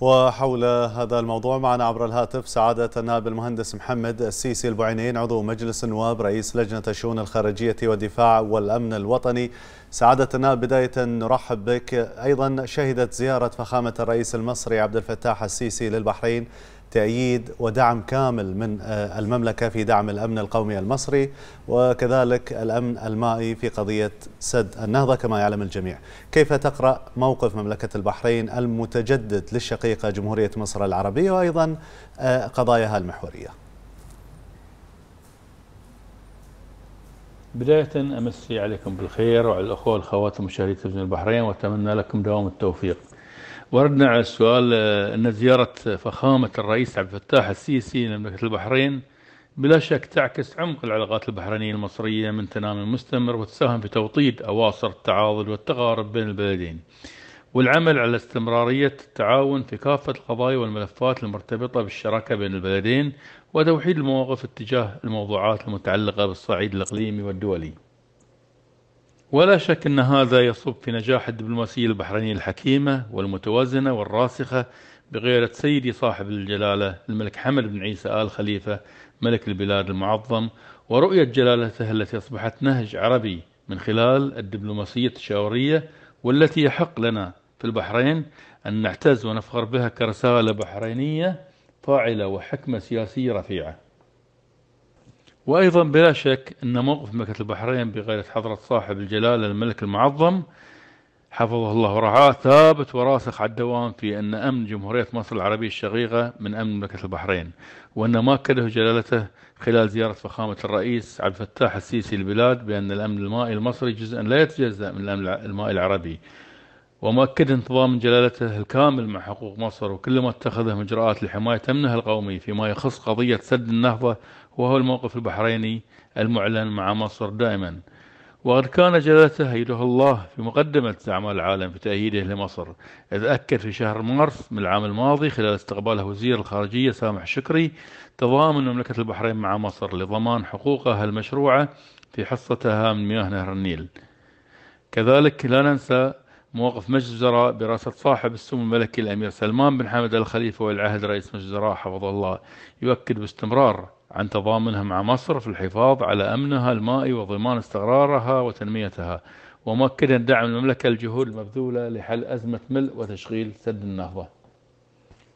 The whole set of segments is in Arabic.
وحول هذا الموضوع معنا عبر الهاتف سعادة النائب المهندس محمد السيسي البعينين عضو مجلس النواب رئيس لجنة الشؤون الخارجية والدفاع والأمن الوطني سعادة النائب بداية نرحب بك أيضا شهدت زيارة فخامة الرئيس المصري عبد الفتاح السيسي للبحرين تأييد ودعم كامل من آه، المملكة في دعم الأمن القومي المصري وكذلك الأمن المائي في قضية سد النهضة كما يعلم الجميع كيف تقرأ موقف مملكة البحرين المتجدد للشقيقة جمهورية مصر العربية وأيضا آه، قضاياها المحورية بداية أمسي عليكم بالخير وعلى الأخوة والأخوات المشاهدين تلفزيون البحرين وأتمنى لكم دوام التوفيق وردنا على السؤال آه، أن زيارة فخامة الرئيس عبد الفتاح السيسي لمملكة البحرين بلا شك تعكس عمق العلاقات البحرينية المصرية من تنامي مستمر وتساهم في توطيد أواصر التعاضد والتقارب بين البلدين والعمل على استمرارية التعاون في كافة القضايا والملفات المرتبطة بالشراكة بين البلدين وتوحيد المواقف اتجاه الموضوعات المتعلقة بالصعيد الإقليمي والدولي ولا شك أن هذا يصب في نجاح الدبلوماسية البحرينية الحكيمة والمتوازنة والراسخة بغيرة سيدي صاحب الجلالة الملك حمد بن عيسى آل خليفة ملك البلاد المعظم ورؤية جلالته التي أصبحت نهج عربي من خلال الدبلوماسية التشاورية والتي يحق لنا في البحرين أن نعتز ونفخر بها كرسالة بحرينية فاعلة وحكمة سياسية رفيعة وأيضا بلا شك أن موقف مملكة البحرين بغيرة حضرة صاحب الجلالة الملك المعظم حفظه الله ورعاه ثابت وراسخ على الدوام في أن أمن جمهورية مصر العربية الشقيقة من أمن مملكة البحرين وأن ما اكده جلالته خلال زيارة فخامة الرئيس عبد الفتاح السيسي للبلاد بأن الأمن المائي المصري جزءا لا يتجزأ من الأمن المائي العربي ومؤكد انتظام جلالته الكامل مع حقوق مصر وكل ما اتخذه من اجراءات لحماية أمنها القومي فيما يخص قضية سد النهضة وهو الموقف البحريني المعلن مع مصر دائما وقد كان جلالته أيده الله في مقدمة أعمال العالم في تأييده لمصر إذ أكد في شهر مارس من العام الماضي خلال استقباله وزير الخارجية سامح شكري تضامن مملكة البحرين مع مصر لضمان حقوقها المشروعة في حصتها من مياه نهر النيل كذلك لا ننسى مواقف مجلس الوزراء برئاسة صاحب السمو الملكي الأمير سلمان بن حمد الخليفة والعهد رئيس مجلس الوزراء حفظه الله يؤكد باستمرار عن تضامنها مع مصر في الحفاظ على أمنها المائي وضمان استقرارها وتنميتها ومؤكدا دعم المملكة الجهود المبذولة لحل أزمة ملء وتشغيل سد النهضة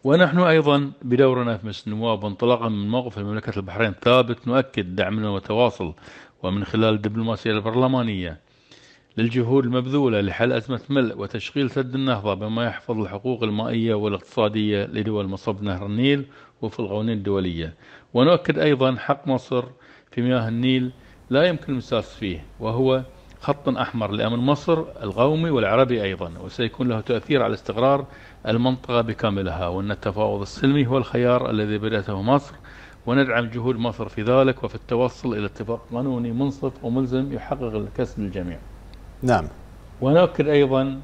ونحن أيضا بدورنا في مجلس النواب وانطلاقا من موقف المملكة البحرين ثابت نؤكد دعمنا وتواصل ومن خلال الدبلوماسية البرلمانية للجهود المبذولة لحل أزمة ملء وتشغيل سد النهضة بما يحفظ الحقوق المائية والاقتصادية لدول مصب نهر النيل وفي القوانين الدولية ونؤكد أيضا حق مصر في مياه النيل لا يمكن المساس فيه وهو خط أحمر لأمن مصر القومي والعربي أيضا وسيكون له تأثير على استقرار المنطقة بكاملها وأن التفاوض السلمي هو الخيار الذي بدأته مصر وندعم جهود مصر في ذلك وفي التوصل إلى اتفاق قانوني منصف وملزم يحقق الكسب للجميع نعم ونؤكد أيضا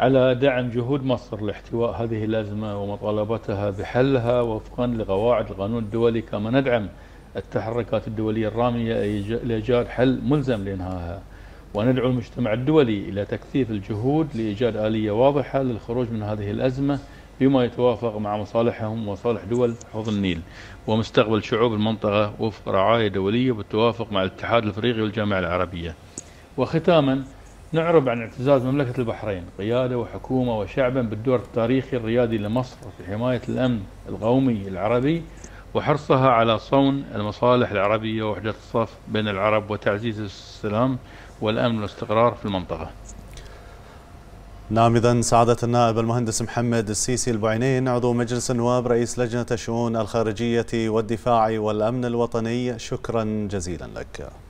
على دعم جهود مصر لاحتواء هذه الأزمة ومطالبتها بحلها وفقا لقواعد القانون الدولي كما ندعم التحركات الدولية الرامية لإيجاد حل ملزم لإنهائها وندعو المجتمع الدولي إلى تكثيف الجهود لإيجاد آلية واضحة للخروج من هذه الأزمة بما يتوافق مع مصالحهم ومصالح دول حوض النيل ومستقبل شعوب المنطقة وفق رعاية دولية بالتوافق مع الاتحاد الأفريقي والجامعة العربية وختاما نعرب عن اعتزاز مملكة البحرين قيادة وحكومة وشعبا بالدور التاريخي الريادي لمصر في حماية الأمن القومي العربي وحرصها على صون المصالح العربية ووحدة الصف بين العرب وتعزيز السلام والأمن والاستقرار في المنطقة نعم إذا سعادة النائب المهندس محمد السيسي البعينين عضو مجلس النواب رئيس لجنة الشؤون الخارجية والدفاع والأمن الوطني شكرا جزيلا لك